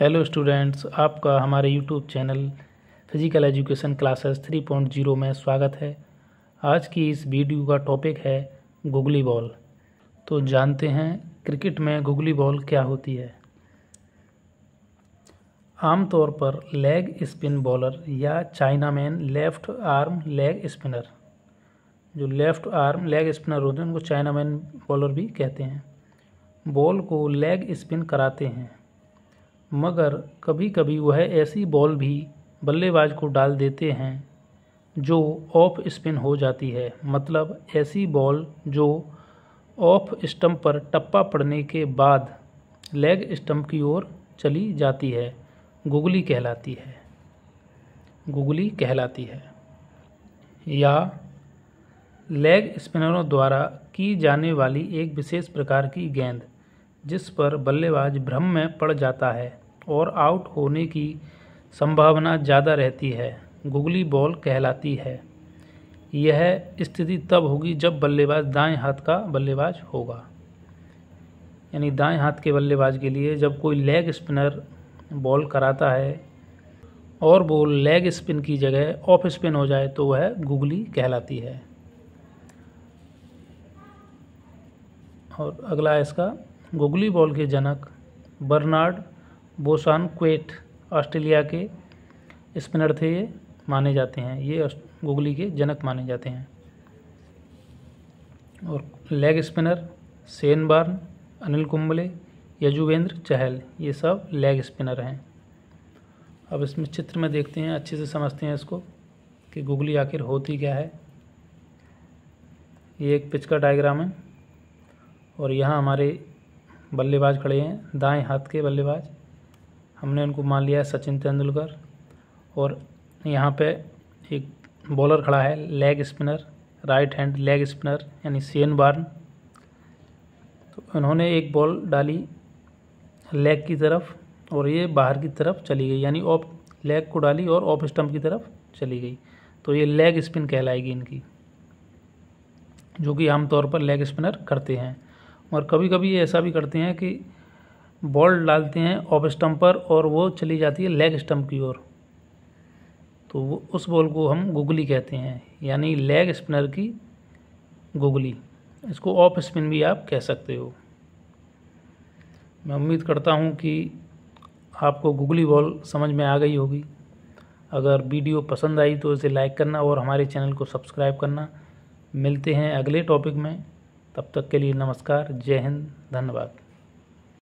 hello students आपका हमारे YouTube channel physical education classes 3.0 में स्वागत है आज की इस वीडियो का टॉपिक है गुगली बॉल तो जानते हैं क्रिकेट में गुगली बॉल क्या होती है आमतौर पर लेग स्पिन बॉलर या chinaman left arm leg spinner जो लेफ़्ट आर्म लेग स्पिनर होते हैं उनको चाइना मैन बॉलर भी कहते हैं बॉल को लेग स्पिन कराते हैं मगर कभी कभी वह ऐसी बॉल भी बल्लेबाज को डाल देते हैं जो ऑफ स्पिन हो जाती है मतलब ऐसी बॉल जो ऑफ स्टंप पर टप्पा पड़ने के बाद लेग स्टंप की ओर चली जाती है गुगली कहलाती है गुगली कहलाती है या लेग स्पिनरों द्वारा की जाने वाली एक विशेष प्रकार की गेंद जिस पर बल्लेबाज भ्रम में पड़ जाता है और आउट होने की संभावना ज़्यादा रहती है गुगली बॉल कहलाती है यह स्थिति तब होगी जब बल्लेबाज दाएं हाथ का बल्लेबाज होगा यानी दाएं हाथ के बल्लेबाज के लिए जब कोई लेग स्पिनर बॉल कराता है और वो लेग स्पिन की जगह ऑफ स्पिन हो जाए तो वह गुगली कहलाती है और अगला इसका गुगली बॉल के जनक बर्नार्ड बोसान क्वेट ऑस्ट्रेलिया के स्पिनर थे ये माने जाते हैं ये गुगली के जनक माने जाते हैं और लेग स्पिनर सेन बार्न अनिल कुंबले यजुवेंद्र चहल ये सब लेग स्पिनर हैं अब इसमें चित्र में देखते हैं अच्छे से समझते हैं इसको कि गुगली आखिर होती क्या है ये एक पिच का डायग्राम है और यहाँ हमारे बल्लेबाज खड़े हैं दाएं हाथ के बल्लेबाज हमने उनको मान लिया है सचिन तेंदुलकर और यहाँ पे एक बॉलर खड़ा है leg spinner right hand leg spinner यानी सी बार्न तो उन्होंने एक बॉल डाली लेग की तरफ और ये बाहर की तरफ चली गई यानी ऑफ लेग को डाली और ऑफ स्टम्प की तरफ चली गई तो ये लेग स्पिन कहलाएगी इनकी जो कि आमतौर पर लेग स्पिनर करते हैं और कभी कभी ये ऐसा भी करते हैं कि बॉल डालते हैं ऑफ पर और वो चली जाती है लेग स्टम्प की ओर तो वो उस बॉल को हम गुगली कहते हैं यानी लेग स्पिनर की गुगली इसको ऑफ स्पिन भी आप कह सकते हो मैं उम्मीद करता हूँ कि आपको गुगली बॉल समझ में आ गई होगी अगर वीडियो पसंद आई तो इसे लाइक करना और हमारे चैनल को सब्सक्राइब करना मिलते हैं अगले टॉपिक में तब तक के लिए नमस्कार जय हिंद धन्यवाद